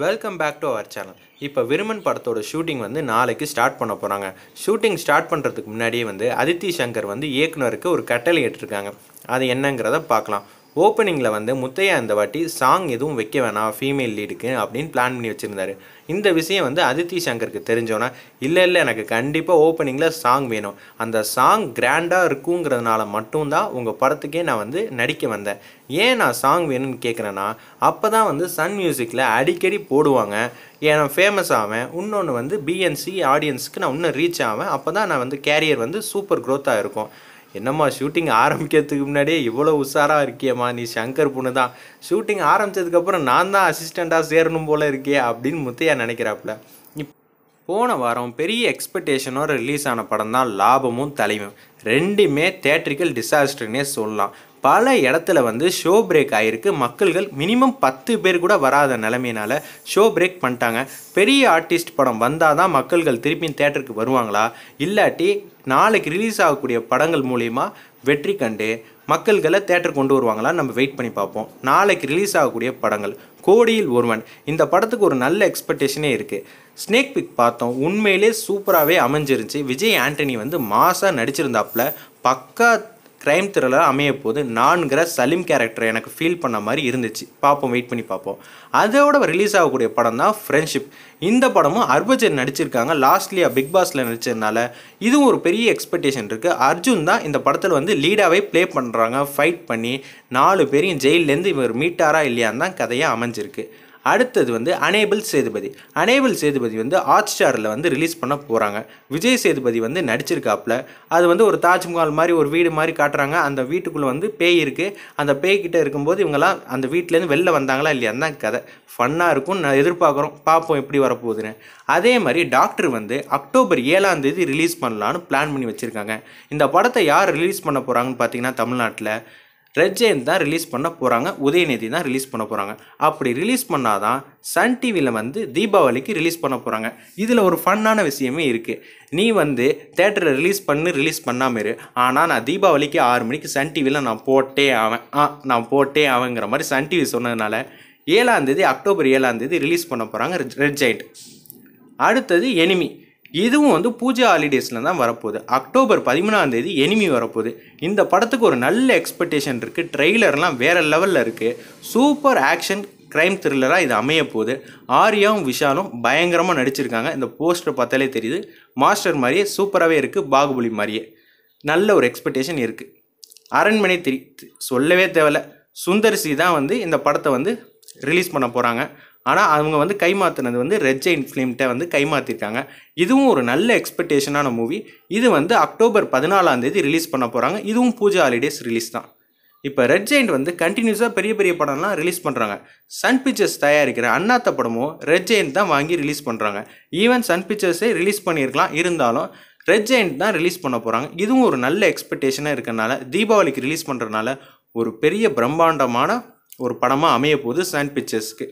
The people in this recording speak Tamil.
welcome back to our channel இப்போ விருமன் படத்தோட ஷூட்டிங் வந்து நாளைக்கு ஸ்டார்ட் பண்ண போகிறாங்க ஷூட்டிங் ஸ்டார்ட் பண்ணுறதுக்கு முன்னாடியே வந்து அதித்தி சங்கர் வந்து இயக்குனருக்கு ஒரு கட்டளை ஏற்றிருக்காங்க அது என்னங்கிறத பார்க்கலாம் ஓப்பனிங்கில் வந்து முத்தையா இந்த வாட்டி சாங் எதுவும் வைக்க வேணாம் ஃபீமேல் லீடுக்கு அப்படின்னு பிளான் பண்ணி வச்சுருந்தாரு இந்த விஷயம் வந்து அதித்தி சங்கருக்கு தெரிஞ்சோன்னா இல்லை இல்லை எனக்கு கண்டிப்பாக ஓப்பனிங்கில் சாங் வேணும் அந்த சாங் கிராண்டாக இருக்குங்கிறதுனால மட்டும்தான் உங்கள் படத்துக்கே நான் வந்து நடிக்க வந்தேன் ஏன் நான் சாங் வேணும்னு கேட்குறேன்னா அப்போ தான் வந்து சன் மியூசிக்கில் அடிக்கடி போடுவாங்க ஏன்னா ஃபேமஸ் ஆவேன் இன்னொன்று வந்து பிஎன்சி ஆடியன்ஸுக்கு நான் இன்னும் ரீச் ஆவேன் அப்போ தான் நான் வந்து கேரியர் வந்து சூப்பர் க்ரோத்தாக இருக்கும் என்னம்மா ஷூட்டிங் ஆரம்பிக்கிறதுக்கு முன்னாடியே இவ்வளோ உஷாராக இருக்கியம்மா நீ சங்கர் பொண்ணு தான் ஷூட்டிங் ஆரம்பித்ததுக்கப்புறம் நான் தான் அசிஸ்டண்ட்டாக சேரணும் போல் இருக்கியே அப்படின்னு முத்தையா நினைக்கிறாப்புல போன வாரம் பெரிய எக்ஸ்பெக்டேஷனோட ரிலீஸ் ஆன படம் தான் லாபமும் தலைமையும் ரெண்டுமே தேட்ரிக்கல் டிசாஸ்டர்னே சொல்லலாம் பல இடத்துல வந்து ஷோ பிரேக் ஆகிருக்கு மக்கள்கள் மினிமம் பத்து பேர் கூட வராத நிலைமையினால் ஷோ பிரேக் பண்ணிட்டாங்க பெரிய ஆர்டிஸ்ட் படம் வந்தால் தான் மக்கள்கள் திருப்பியும் தேட்டருக்கு வருவாங்களா இல்லாட்டி நாளைக்கு ரிலீஸ் ஆகக்கூடிய படங்கள் மூலிமா வெற்றி கண்டு மக்கள்களை தேட்டர் கொண்டு வருவாங்களா நம்ம வெயிட் பண்ணி பார்ப்போம் நாளைக்கு ரிலீஸ் ஆகக்கூடிய படங்கள் கோடியில் ஒருவன் இந்த படத்துக்கு ஒரு நல்ல எக்ஸ்பெக்டேஷனே இருக்குது ஸ்னேக் பிக் பார்த்தோம் உண்மையிலே சூப்பராகவே அமைஞ்சிருந்துச்சு விஜய் ஆண்டனி வந்து மாசாக நடிச்சிருந்தாப்புல பக்கா க்ரைம் த்ரில்லர் அமைய போது நான்கிற சலீம் கேரக்டர் எனக்கு ஃபீல் பண்ண மாதிரி இருந்துச்சு பார்ப்போம் வெயிட் பண்ணி பார்ப்போம் அதோட ரிலீஸ் ஆகக்கூடிய படம் தான் ஃப்ரெண்ட்ஷிப் இந்த படமும் அர்பஜன் நடிச்சிருக்காங்க லாஸ்ட்லியாக பிக் பாஸில் நடிச்சதுனால இதுவும் ஒரு பெரிய எக்ஸ்பெக்டேஷன் இருக்குது அர்ஜுன் தான் இந்த படத்தில் வந்து லீடாகவே ப்ளே பண்ணுறாங்க ஃபைட் பண்ணி நாலு பேரையும் ஜெயிலேருந்து இவர் மீட்டாரா இல்லையான்னு தான் கதையாக அமைஞ்சிருக்கு அடுத்தது வந்து அனேபிள் சேதுபதி அனேபிள் சேதுபதி வந்து ஹாட் ஸ்டாரில் வந்து ரிலீஸ் பண்ண போகிறாங்க விஜய் சேதுபதி வந்து நடிச்சிருக்காப்புல அது வந்து ஒரு தாஜ்மஹால் மாதிரி ஒரு வீடு மாதிரி காட்டுறாங்க அந்த வீட்டுக்குள்ளே வந்து பேய் இருக்குது அந்த பேய்கிட்ட இருக்கும்போது இவங்கெல்லாம் அந்த வீட்டிலேருந்து வெளில வந்தாங்களா இல்லையான்னு தான் கதை ஃபன்னாக இருக்கும் நான் எதிர்பார்க்குறோம் பார்ப்போம் எப்படி வரப்போகுதுன்னு அதே மாதிரி டாக்டர் வந்து அக்டோபர் ஏழாம் தேதி ரிலீஸ் பண்ணலான்னு பிளான் பண்ணி வச்சுருக்காங்க இந்த படத்தை யார் ரிலீஸ் பண்ண போகிறாங்கன்னு பார்த்தீங்கன்னா தமிழ்நாட்டில் ரெட்ஜெயின் தான் ரிலீஸ் பண்ண போகிறாங்க உதயநிதி தான் ரிலீஸ் பண்ண போகிறாங்க அப்படி ரிலீஸ் பண்ணால் தான் சன் டிவியில் வந்து தீபாவளிக்கு ரிலீஸ் பண்ண போகிறாங்க இதில் ஒரு ஃபன்னான விஷயமே இருக்குது நீ வந்து தேட்டரில் ரிலீஸ் பண்ணு ரிலீஸ் பண்ணாமல் இரு ஆனால் நான் தீபாவளிக்கு ஆறு மணிக்கு சன் டிவியில் நான் போட்டே ஆவேன் ஆ நான் போட்டே ஆவேங்கிற மாதிரி சன் டிவி சொன்னதுனால ஏழாந்தேதி அக்டோபர் ஏழாந்தேதி ரிலீஸ் பண்ண போகிறாங்க ரெட் ஜெயின்ட் அடுத்தது எனிமி இதுவும் வந்து பூஜா ஹாலிடேஸில் தான் வரப்போகுது அக்டோபர் பதிமூணாம் தேதி எனிமி வரப்போகுது இந்த படத்துக்கு ஒரு நல்ல எக்ஸ்பெக்டேஷன் இருக்குது ட்ரெய்லர்லாம் வேறு லெவலில் இருக்குது சூப்பர் ஆக்ஷன் க்ரைம் த்ரில்லராக இது அமைய போகுது ஆர்யாவும் விஷாலும் பயங்கரமாக நடிச்சிருக்காங்க இந்த போஸ்டர் பார்த்தாலே தெரியுது மாஸ்டர் மாதிரியே சூப்பராகவே இருக்குது பாகுபலி மாதிரியே நல்ல ஒரு எக்ஸ்பெக்டேஷன் இருக்குது அரண்மனை தெரி சொல்லவே தேவையில்ல சுந்தரிசி தான் வந்து இந்த படத்தை வந்து ரிலீஸ் பண்ண போகிறாங்க ஆனால் அவங்க வந்து கைமாற்றினது வந்து ரெட் ஜெயின் ஃபிலிம்கிட்ட வந்து கைமாற்றிருக்காங்க இதுவும் ஒரு நல்ல எக்ஸ்பெக்டேஷனான மூவி இது வந்து அக்டோபர் பதினாலாம் தேதி ரிலீஸ் பண்ண போகிறாங்க இதுவும் பூஜா ஹாலிடேஸ் ரிலீஸ் தான் இப்போ ரெட் ஜெயின் வந்து கண்டினியூஸாக பெரிய பெரிய படம்லாம் ரிலீஸ் பண்ணுறாங்க சன் பிக்சர்ஸ் தயாரிக்கிற அண்ணாத்த படமும் ரெட் ஜெயின் தான் வாங்கி ரிலீஸ் பண்ணுறாங்க ஈவன் சன் பிக்சர்ஸே ரிலீஸ் பண்ணியிருக்கலாம் இருந்தாலும் ரெட் ஜெயிண்ட் தான் ரிலீஸ் பண்ண போகிறாங்க இதுவும் ஒரு நல்ல எக்ஸ்பெக்டேஷனாக இருக்கிறனால தீபாவளிக்கு ரிலீஸ் பண்ணுறதுனால ஒரு பெரிய பிரம்மாண்டமான ஒரு படமாக அமைய போகுது சாண்ட் பிக்சர்ஸ்க்கு